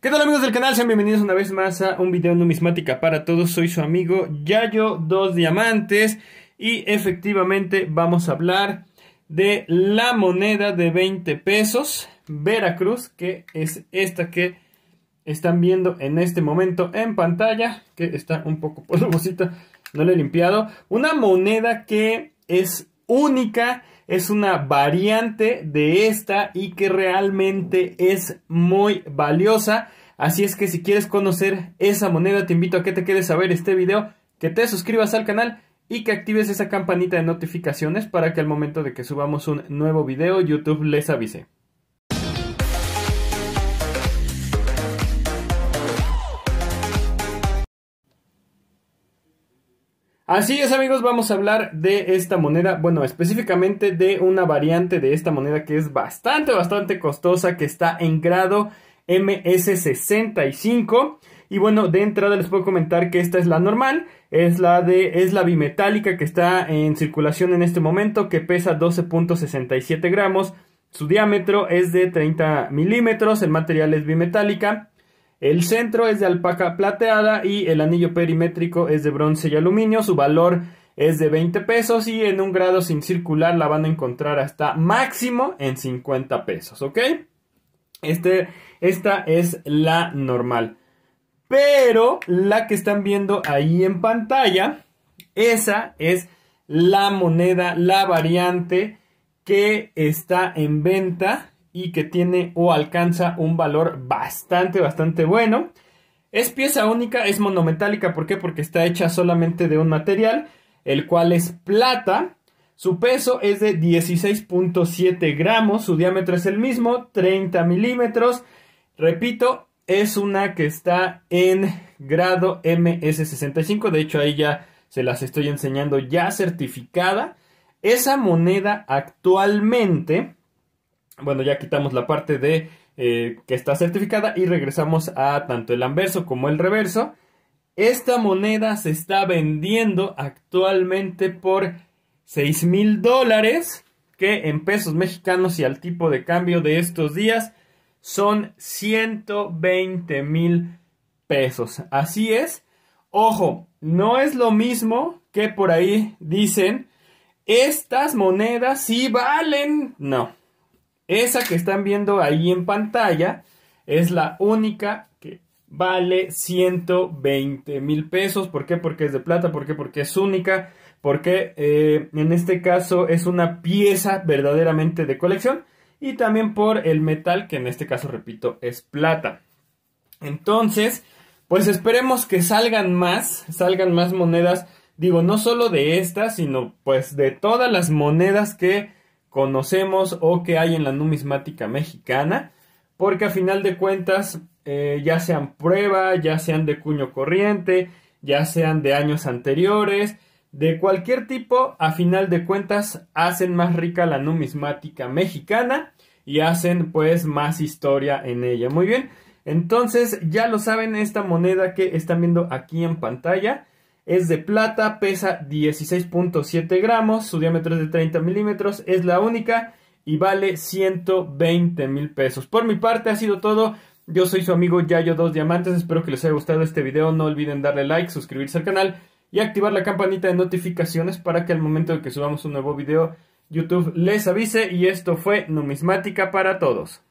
¿Qué tal amigos del canal? Sean bienvenidos una vez más a un video numismática para todos. Soy su amigo Yayo Dos Diamantes y efectivamente vamos a hablar de la moneda de 20 pesos Veracruz, que es esta que están viendo en este momento en pantalla, que está un poco polvosita, no la he limpiado. Una moneda que es única es una variante de esta y que realmente es muy valiosa. Así es que si quieres conocer esa moneda, te invito a que te quedes a ver este video, que te suscribas al canal y que actives esa campanita de notificaciones para que al momento de que subamos un nuevo video, YouTube les avise. Así es amigos, vamos a hablar de esta moneda, bueno, específicamente de una variante de esta moneda que es bastante, bastante costosa, que está en grado MS65. Y bueno, de entrada les puedo comentar que esta es la normal, es la de es la bimetálica que está en circulación en este momento, que pesa 12.67 gramos, su diámetro es de 30 milímetros, el material es bimetálica. El centro es de alpaca plateada y el anillo perimétrico es de bronce y aluminio. Su valor es de 20 pesos y en un grado sin circular la van a encontrar hasta máximo en 50 pesos, ¿ok? Este, esta es la normal. Pero la que están viendo ahí en pantalla, esa es la moneda, la variante que está en venta y que tiene o alcanza un valor bastante, bastante bueno. Es pieza única, es monometálica, ¿por qué? Porque está hecha solamente de un material, el cual es plata. Su peso es de 16.7 gramos, su diámetro es el mismo, 30 milímetros. Repito, es una que está en grado MS65, de hecho ahí ya se las estoy enseñando ya certificada. Esa moneda actualmente bueno, ya quitamos la parte de eh, que está certificada y regresamos a tanto el anverso como el reverso. Esta moneda se está vendiendo actualmente por 6 mil dólares, que en pesos mexicanos y al tipo de cambio de estos días son 120 mil pesos. Así es. Ojo, no es lo mismo que por ahí dicen, estas monedas sí valen. No, esa que están viendo ahí en pantalla es la única que vale 120 mil pesos. ¿Por qué? Porque es de plata, ¿por qué? Porque es única, porque eh, en este caso es una pieza verdaderamente de colección y también por el metal que en este caso, repito, es plata. Entonces, pues esperemos que salgan más, salgan más monedas, digo, no solo de estas, sino pues de todas las monedas que conocemos o que hay en la numismática mexicana, porque a final de cuentas, eh, ya sean prueba, ya sean de cuño corriente, ya sean de años anteriores, de cualquier tipo, a final de cuentas hacen más rica la numismática mexicana y hacen pues más historia en ella. Muy bien, entonces ya lo saben, esta moneda que están viendo aquí en pantalla es de plata, pesa 16.7 gramos, su diámetro es de 30 milímetros, es la única y vale 120 mil pesos. Por mi parte ha sido todo. Yo soy su amigo Yayo Dos Diamantes, espero que les haya gustado este video, no olviden darle like, suscribirse al canal y activar la campanita de notificaciones para que al momento de que subamos un nuevo video YouTube les avise y esto fue numismática para todos.